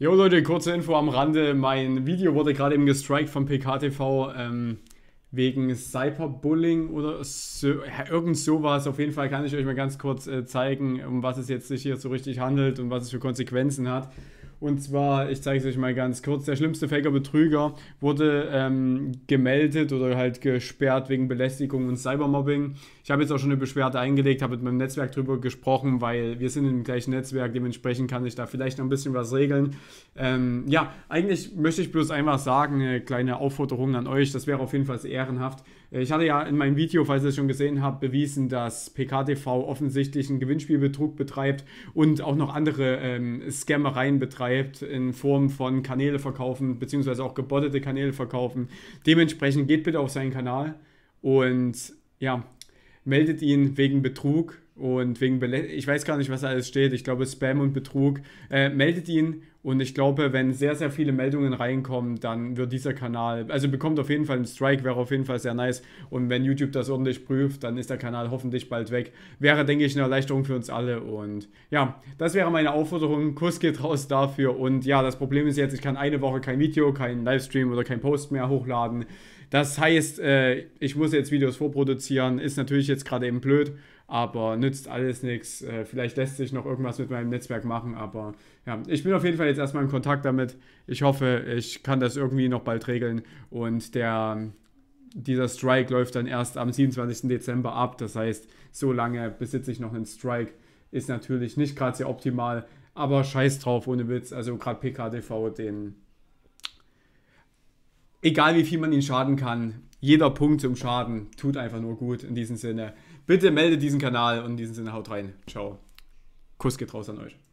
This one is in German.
Jo Leute, kurze Info am Rande. Mein Video wurde gerade eben gestrikt von PKTV ähm, wegen Cyberbullying oder so, irgend sowas. Auf jeden Fall kann ich euch mal ganz kurz äh, zeigen, um was es jetzt sich hier so richtig handelt und was es für Konsequenzen hat. Und zwar, ich zeige es euch mal ganz kurz, der schlimmste Faker-Betrüger wurde ähm, gemeldet oder halt gesperrt wegen Belästigung und Cybermobbing. Ich habe jetzt auch schon eine Beschwerde eingelegt, habe mit meinem Netzwerk drüber gesprochen, weil wir sind im gleichen Netzwerk, dementsprechend kann ich da vielleicht noch ein bisschen was regeln. Ähm, ja, eigentlich möchte ich bloß einfach sagen, eine kleine Aufforderung an euch, das wäre auf jeden Fall ehrenhaft. Äh, ich hatte ja in meinem Video, falls ihr es schon gesehen habt, bewiesen, dass PKTV offensichtlich einen Gewinnspielbetrug betreibt und auch noch andere ähm, Scammereien betreibt gehypt in Form von Kanäle verkaufen, beziehungsweise auch gebottete Kanäle verkaufen. Dementsprechend geht bitte auf seinen Kanal und ja, meldet ihn wegen Betrug und wegen Belä ich weiß gar nicht, was alles steht. Ich glaube Spam und Betrug. Äh, meldet ihn und ich glaube, wenn sehr sehr viele Meldungen reinkommen, dann wird dieser Kanal, also bekommt auf jeden Fall einen Strike, wäre auf jeden Fall sehr nice. Und wenn YouTube das ordentlich prüft, dann ist der Kanal hoffentlich bald weg. Wäre, denke ich, eine Erleichterung für uns alle. Und ja, das wäre meine Aufforderung. Kuss geht raus dafür. Und ja, das Problem ist jetzt, ich kann eine Woche kein Video, kein Livestream oder kein Post mehr hochladen. Das heißt, äh, ich muss jetzt Videos vorproduzieren, ist natürlich jetzt gerade eben blöd, aber nützt alles nichts. Äh, vielleicht lässt sich noch irgendwas mit meinem Netzwerk machen, aber ja, ich bin auf jeden Fall jetzt erstmal in Kontakt damit. Ich hoffe, ich kann das irgendwie noch bald regeln und der dieser Strike läuft dann erst am 27. Dezember ab. Das heißt, so lange besitze ich noch einen Strike. Ist natürlich nicht gerade sehr optimal, aber scheiß drauf, ohne Witz. Also gerade PKTV, den egal wie viel man ihnen schaden kann, jeder Punkt zum Schaden tut einfach nur gut in diesem Sinne. Bitte meldet diesen Kanal und in diesem Sinne haut rein. Ciao. Kuss geht raus an euch.